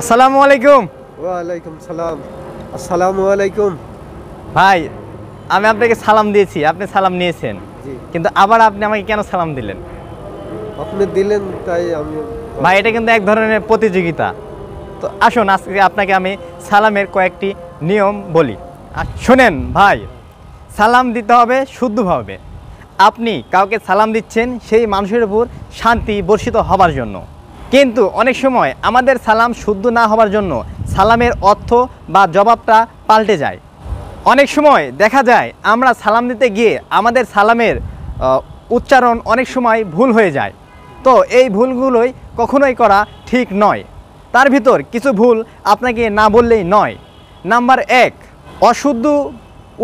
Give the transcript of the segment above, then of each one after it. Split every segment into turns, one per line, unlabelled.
আসসালামু আলাইকুম ওয়ালাইকুম সালাম আসসালামু আলাইকুম ভাই আমি আপনাকে সালাম দিয়েছি আপনি সালাম নিয়েছেন কিন্তু আবার আপনি আমাকে কেন সালাম দিলেন আপনি দিলেন তাই আমি ভাই এটা কিন্তু এক ধরনের প্রতিযোগিতা তো আসুন আজকে আপনাকে আমি সালামের কয়েকটি নিয়ম বলি আর শোনেন ভাই সালাম দিতে হবে শুদ্ধভাবে আপনি কাউকে সালাম দিচ্ছেন সেই মানুষের উপর শান্তি বর্ষিত হবার জন্য কিন্তু অনেক সময় আমাদের সালাম শুদ্ধ না হওয়ার জন্য সালামের অর্থ বা জবাবটা পাল্টে যায় অনেক সময় দেখা যায় আমরা সালাম দিতে গিয়ে আমাদের সালামের উচ্চারণ অনেক সময় ভুল হয়ে যায় তো এই ভুলগুলোই কখনোই করা ঠিক নয় তার ভিতর কিছু ভুল আপনাকে না বললেই নয় নাম্বার এক অশুদ্ধ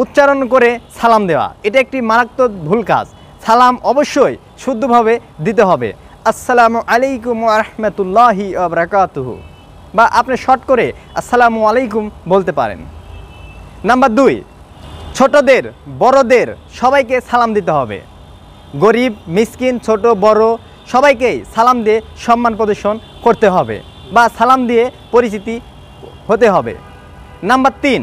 উচ্চারণ করে সালাম দেওয়া এটা একটি মারাত্মক ভুল কাজ সালাম অবশ্যই শুদ্ধভাবে দিতে হবে আসসালামু আলাইকুম আহমতুল্লাহি আবরাকাত বা আপনি শর্ট করে আসসালামু আলাইকুম বলতে পারেন নাম্বার দুই ছোটদের বড়দের সবাইকে সালাম দিতে হবে গরিব মিসকিন ছোট বড় সবাইকেই সালাম দিয়ে সম্মান প্রদর্শন করতে হবে বা সালাম দিয়ে পরিচিতি হতে হবে নাম্বার তিন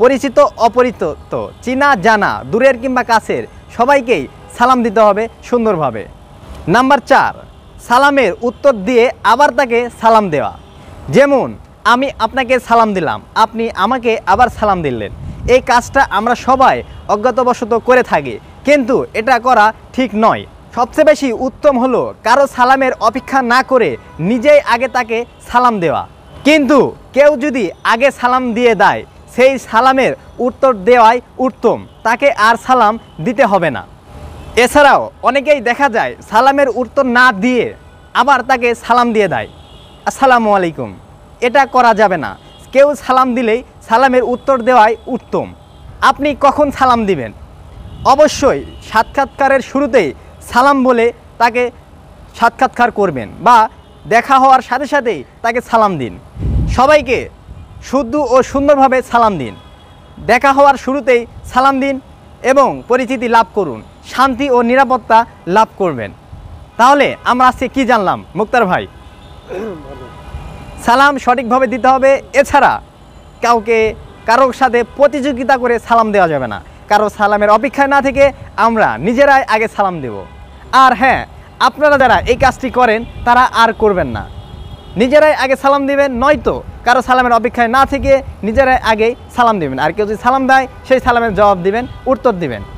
পরিচিত অপরিচিত চীনা জানা দূরের কিংবা কাছের সবাইকেই সালাম দিতে হবে সুন্দরভাবে নাম্বার চার সালামের উত্তর দিয়ে আবার তাকে সালাম দেওয়া যেমন আমি আপনাকে সালাম দিলাম আপনি আমাকে আবার সালাম দিলেন এই কাজটা আমরা সবাই অজ্ঞাতবশত করে থাকি কিন্তু এটা করা ঠিক নয় সবচেয়ে বেশি উত্তম হলো কারো সালামের অপেক্ষা না করে নিজেই আগে তাকে সালাম দেওয়া কিন্তু কেউ যদি আগে সালাম দিয়ে দেয় সেই সালামের উত্তর দেওয়াই উত্তম তাকে আর সালাম দিতে হবে না এছাড়াও অনেকেই দেখা যায় সালামের উত্তর না দিয়ে আবার তাকে সালাম দিয়ে দেয় আসসালামু আলাইকুম এটা করা যাবে না কেউ সালাম দিলেই সালামের উত্তর দেওয়াই উত্তম আপনি কখন সালাম দিবেন অবশ্যই সাক্ষাৎকারের শুরুতেই সালাম বলে তাকে সাক্ষাৎকার করবেন বা দেখা হওয়ার সাথে সাথেই তাকে সালাম দিন সবাইকে শুদ্ধ ও সুন্দরভাবে সালাম দিন দেখা হওয়ার শুরুতেই সালাম দিন এবং পরিচিতি লাভ করুন শান্তি ও নিরাপত্তা লাভ করবেন তাহলে আমরা আজকে কী জানলাম মুক্তার ভাই সালাম সঠিকভাবে দিতে হবে এছাড়া কাউকে কারোর সাথে প্রতিযোগিতা করে সালাম দেওয়া যাবে না কারো সালামের অপেক্ষায় না থেকে আমরা নিজেরাই আগে সালাম দেব আর হ্যাঁ আপনারা যারা এই কাজটি করেন তারা আর করবেন না নিজেরাই আগে সালাম দিবেন নয়তো কারো সালামের অপেক্ষায় না থেকে নিজেরা আগেই সালাম দিবেন আর কেউ যদি সালাম দেয় সেই সালামের জবাব দিবেন উত্তর দিবেন